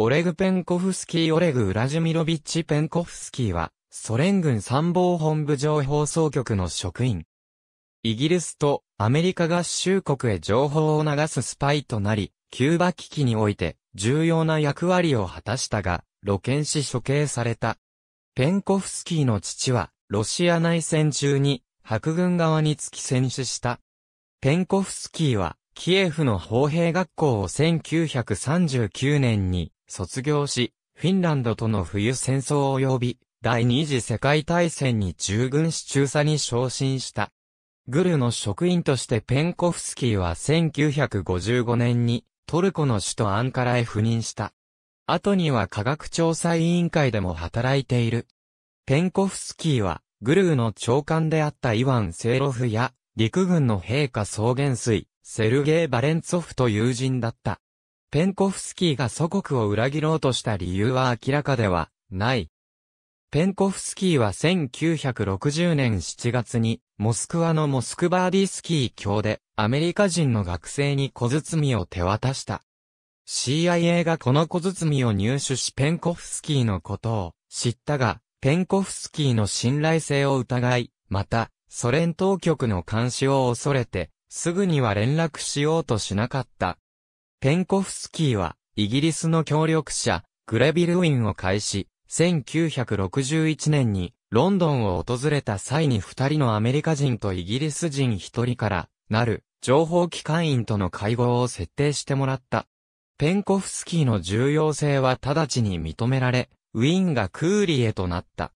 オレグ・ペンコフスキー・オレグ・ウラジミロビッチ・ペンコフスキーは、ソ連軍参謀本部情報総局の職員。イギリスとアメリカ合衆国へ情報を流すスパイとなり、キューバ危機において重要な役割を果たしたが、露見し処刑された。ペンコフスキーの父は、ロシア内戦中に白軍側につき戦死した。ペンコフスキーは、キエフの砲兵学校を1939年に卒業し、フィンランドとの冬戦争及び、第二次世界大戦に従軍し中佐に昇進した。グルの職員としてペンコフスキーは1955年にトルコの首都アンカラへ赴任した。後には科学調査委員会でも働いている。ペンコフスキーはグルーの長官であったイワン・セーロフや陸軍の陛下草原水、セルゲイ・バレンツォフと友人だった。ペンコフスキーが祖国を裏切ろうとした理由は明らかではない。ペンコフスキーは1960年7月に、モスクワのモスクバーディスキー教で、アメリカ人の学生に小包を手渡した。CIA がこの小包を入手しペンコフスキーのことを知ったが、ペンコフスキーの信頼性を疑い、また、ソ連当局の監視を恐れて、すぐには連絡しようとしなかった。ペンコフスキーは、イギリスの協力者、グレビル・ウィンを介し、1961年にロンドンを訪れた際に二人のアメリカ人とイギリス人一人からなる情報機関員との会合を設定してもらった。ペンコフスキーの重要性は直ちに認められ、ウィンがクーリエとなった。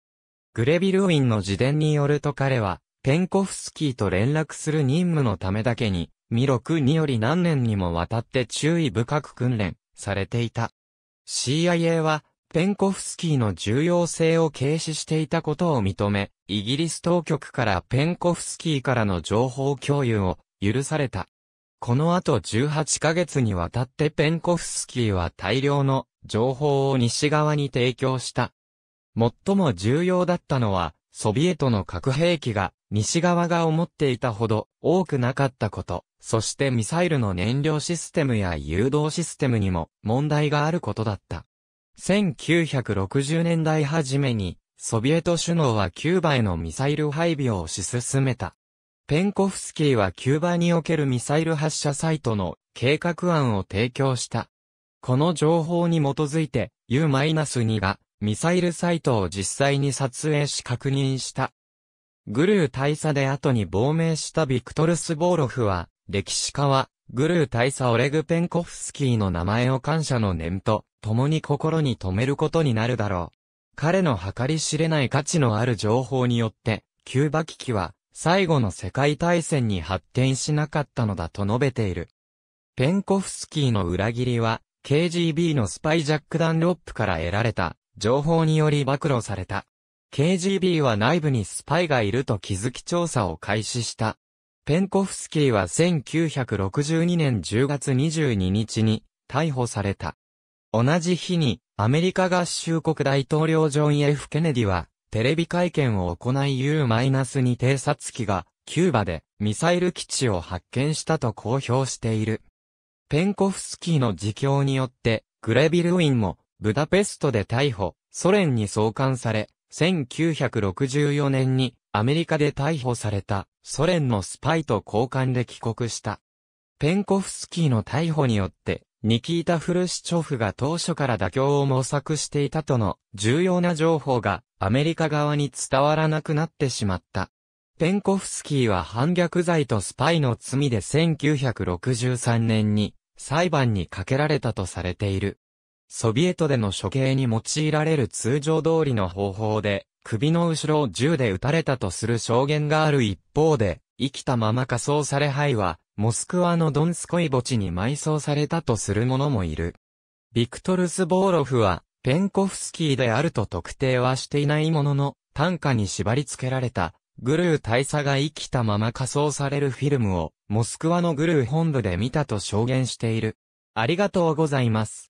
グレビル・ウィンの自伝によると彼は、ペンコフスキーと連絡する任務のためだけに、弥勒により何年にもわたって注意深く訓練されていた。CIA は、ペンコフスキーの重要性を軽視していたことを認め、イギリス当局からペンコフスキーからの情報共有を許された。この後18ヶ月にわたってペンコフスキーは大量の情報を西側に提供した。最も重要だったのは、ソビエトの核兵器が西側が思っていたほど多くなかったこと、そしてミサイルの燃料システムや誘導システムにも問題があることだった。1960年代初めに、ソビエト首脳はキューバへのミサイル配備を推し進めた。ペンコフスキーはキューバにおけるミサイル発射サイトの計画案を提供した。この情報に基づいて U-2 がミサイルサイトを実際に撮影し確認した。グルー大佐で後に亡命したビクトル・スボーロフは、歴史家は、グルー大佐オレグペンコフスキーの名前を感謝の念と、共に心に留めることになるだろう。彼の計り知れない価値のある情報によって、キューバ危機は、最後の世界大戦に発展しなかったのだと述べている。ペンコフスキーの裏切りは、KGB のスパイジャック・ダンロップから得られた、情報により暴露された。KGB は内部にスパイがいると気づき調査を開始した。ペンコフスキーは1962年10月22日に逮捕された。同じ日にアメリカ合衆国大統領ジョン・ F・ ケネディはテレビ会見を行い U-2 偵察機がキューバでミサイル基地を発見したと公表している。ペンコフスキーの自供によってグレビル・ウィンもブダペストで逮捕、ソ連に送還され、1964年にアメリカで逮捕されたソ連のスパイと交換で帰国した。ペンコフスキーの逮捕によって、ニキータ・フルシチョフが当初から妥協を模索していたとの重要な情報がアメリカ側に伝わらなくなってしまった。ペンコフスキーは反逆罪とスパイの罪で1963年に裁判にかけられたとされている。ソビエトでの処刑に用いられる通常通りの方法で、首の後ろを銃で撃たれたとする証言がある一方で、生きたまま火葬され灰は、モスクワのドンスコイ墓地に埋葬されたとする者もいる。ビクトルス・ボーロフは、ペンコフスキーであると特定はしていないものの、短歌に縛り付けられた、グルー大佐が生きたまま仮装されるフィルムを、モスクワのグルー本部で見たと証言している。ありがとうございます。